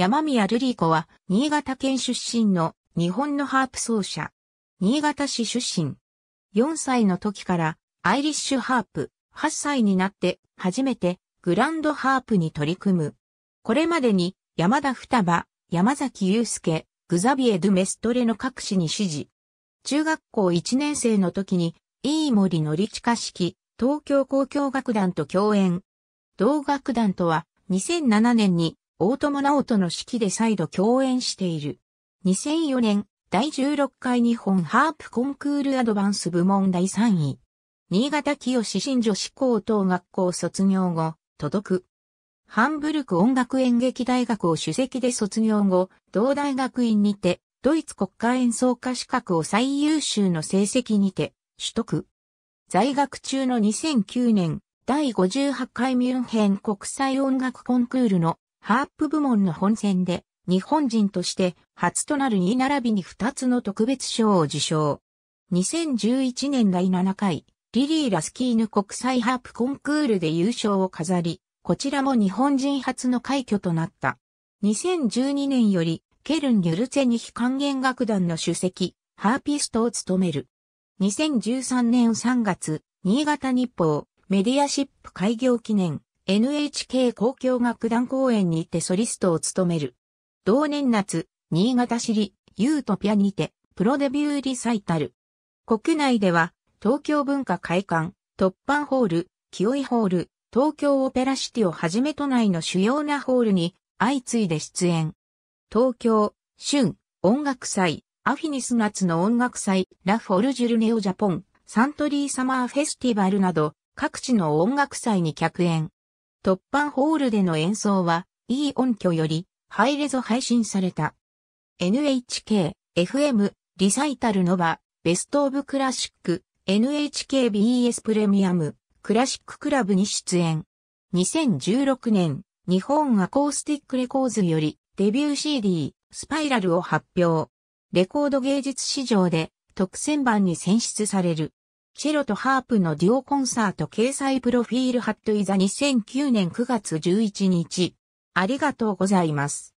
山宮瑠璃子は、新潟県出身の日本のハープ奏者。新潟市出身。4歳の時からアイリッシュハープ、8歳になって初めてグランドハープに取り組む。これまでに山田双葉、山崎祐介、グザビエ・ドゥ・メストレの各市に指示。中学校1年生の時に、飯森のり近式、東京交響楽団と共演。同楽団とは、2007年に大友直人の指揮で再度共演している。2004年、第16回日本ハープコンクールアドバンス部門第3位。新潟清新女子高等学校卒業後、届く。ハンブルク音楽演劇大学を主席で卒業後、同大学院にて、ドイツ国家演奏家資格を最優秀の成績にて、取得。在学中の2009年、第58回ミュンヘン国際音楽コンクールのハープ部門の本選で、日本人として初となる2並びに2つの特別賞を受賞。2011年第7回、リリー・ラスキーヌ国際ハープコンクールで優勝を飾り、こちらも日本人初の快挙となった。2012年より、ケルン・ギュルツェニヒ管弦楽団の主席、ハーピストを務める。2013年3月、新潟日報、メディアシップ開業記念、NHK 公共楽団公演にてソリストを務める。同年夏、新潟市立ユートピアにて、プロデビューリサイタル。国内では、東京文化会館、突版ホール、清井ホール、東京オペラシティをはじめ都内の主要なホールに相次いで出演。東京、春、音楽祭、アフィニス夏の音楽祭、ラフォルジュルネオジャポン、サントリーサマーフェスティバルなど、各地の音楽祭に客演。突破ホールでの演奏は、E 音響より、ハイレゾ配信された。NHK、FM、リサイタルノバ、ベストオブクラシック、NHKBS プレミアム、クラシッククラブに出演。2016年、日本アコースティックレコーズより、デビュー CD、スパイラルを発表。レコード芸術史上で、特選版に選出される。チェロとハープのデュオコンサート掲載プロフィールハットイザ2009年9月11日。ありがとうございます。